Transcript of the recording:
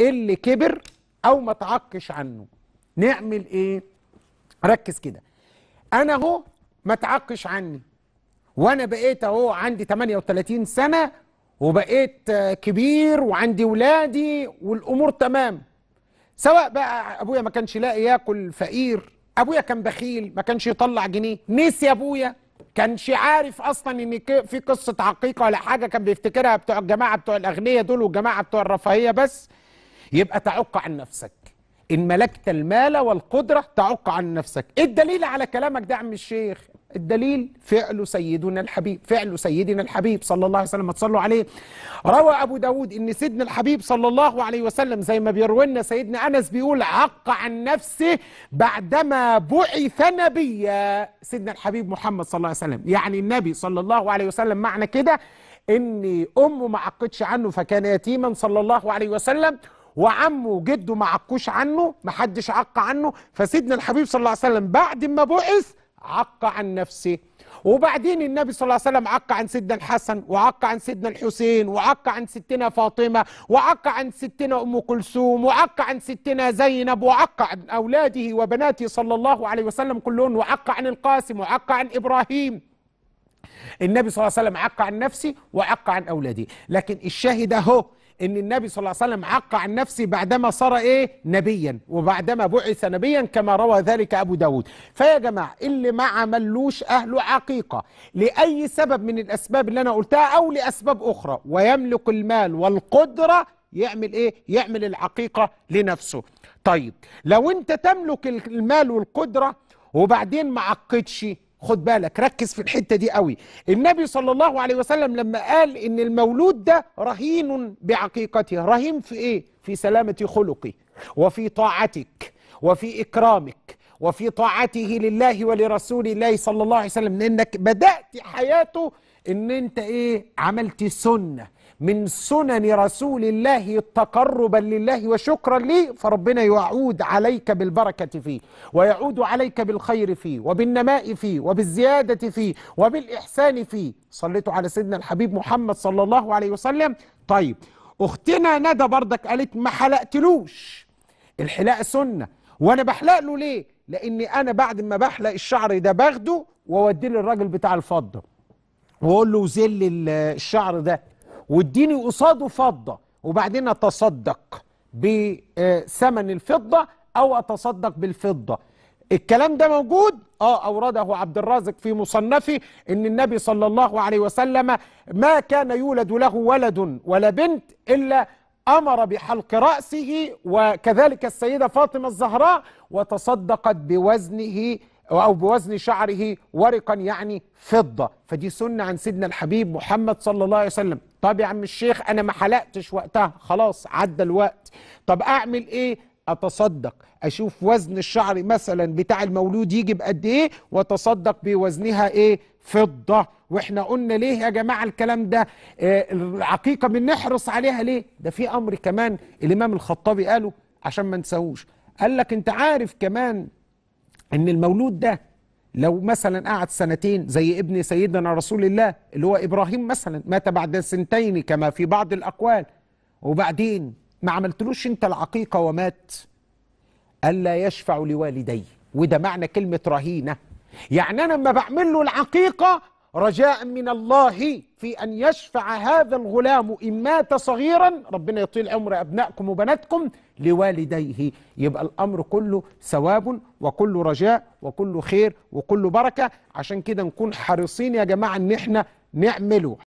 اللي كبر او ما تعقش عنه نعمل ايه ركز كده انا اهو ما تعقش عني وانا بقيت اهو عندي 38 سنه وبقيت كبير وعندي ولادي والامور تمام سواء بقى ابويا ما كانش لاقي ياكل فقير ابويا كان بخيل ما كانش يطلع جنيه نسي ابويا كانش عارف اصلا ان في قصه عقيقه ولا حاجه كان بيفتكرها بتوع الجماعه بتوع الاغنيه دول والجماعه بتوع الرفاهيه بس يبقى تعق عن نفسك إن ملكت المال والقدرة تعق عن نفسك إيه الدليل على كلامك ده عم الشيخ الدليل فعل سيدنا الحبيب فعل سيدنا الحبيب صلى الله عليه وسلم تصلوا عليه روى أبو داود إن سيدنا الحبيب صلى الله عليه وسلم زي ما بيروينا سيدنا أنس بيقول عق عن نفسه بعدما بعث نبيا سيدنا الحبيب محمد صلى الله عليه وسلم يعني النبي صلى الله عليه وسلم معنى كده إن أمه ما عقتش عنه فكان يتيما صلى الله عليه وسلم وعمه وجده ما عقوش عنه ما حدش عق عنه فسيدنا الحبيب صلى الله عليه وسلم بعد ما بعث عق عن نفسه وبعدين النبي صلى الله عليه وسلم عق عن سيدنا الحسن وعق عن سيدنا الحسين وعق عن ستنا فاطمة وعق عن ستنا أم كلثوم وعق عن ستنا زينب وعق عن أولاده وبناته صلى الله عليه وسلم كلهم وعق عن القاسم وعق عن إبراهيم النبي صلى الله عليه وسلم عق عن نفسه وعق عن اولاده لكن الشاهد أهو ان النبي صلى الله عليه وسلم عق عن نفسه بعدما صار ايه نبيا وبعدما بعث نبيا كما روى ذلك ابو داود فيا جماعه اللي ما عملوش اهله عقيقه لاي سبب من الاسباب اللي انا قلتها او لاسباب اخرى ويملك المال والقدره يعمل ايه يعمل العقيقه لنفسه طيب لو انت تملك المال والقدره وبعدين ما عقدش خد بالك ركز في الحتة دي قوي النبي صلى الله عليه وسلم لما قال إن المولود ده رهين بعقيقته رهين في إيه؟ في سلامة خلقي وفي طاعتك وفي إكرامك وفي طاعته لله ولرسول الله صلى الله عليه وسلم لأنك بدأت حياته إن أنت إيه عملت سنة من سنن رسول الله تقربا لله وشكرا ليه فربنا يعود عليك بالبركة فيه ويعود عليك بالخير فيه وبالنماء فيه وبالزيادة فيه وبالإحسان فيه صليتوا على سيدنا الحبيب محمد صلى الله عليه وسلم طيب أختنا ندى برضك قالت ما حلقتلوش الحلاقة سنة وأنا بحلق له ليه لاني انا بعد ما بحلق الشعر ده باخده واوديه للراجل بتاع الفضه واقول له زل الشعر ده واديني قصاده فضه وبعدين اتصدق بثمن آه، الفضه او اتصدق بالفضه الكلام ده موجود اه اورده عبد الرازق في مصنفه ان النبي صلى الله عليه وسلم ما كان يولد له ولد ولا بنت الا أمر بحلق رأسه وكذلك السيدة فاطمة الزهراء وتصدقت بوزنه أو بوزن شعره ورقا يعني فضة فدي سنة عن سيدنا الحبيب محمد صلى الله عليه وسلم طب يا عم الشيخ أنا ما حلقتش وقتها خلاص عدى الوقت طب أعمل إيه اتصدق اشوف وزن الشعر مثلا بتاع المولود يجي بقد ايه واتصدق بوزنها ايه فضه واحنا قلنا ليه يا جماعه الكلام ده آه العقيقه بنحرص عليها ليه ده في امر كمان الامام الخطابي قاله عشان ما نساهوش قال لك انت عارف كمان ان المولود ده لو مثلا قعد سنتين زي ابن سيدنا رسول الله اللي هو ابراهيم مثلا مات بعد سنتين كما في بعض الاقوال وبعدين ما عملتلوش انت العقيقه ومات الا يشفع لوالدي وده معنى كلمه رهينه يعني انا لما بعمل له العقيقه رجاء من الله في ان يشفع هذا الغلام ان مات صغيرا ربنا يطيل عمر ابنائكم وبناتكم لوالديه يبقى الامر كله ثواب وكله رجاء وكله خير وكله بركه عشان كده نكون حريصين يا جماعه ان احنا نعمله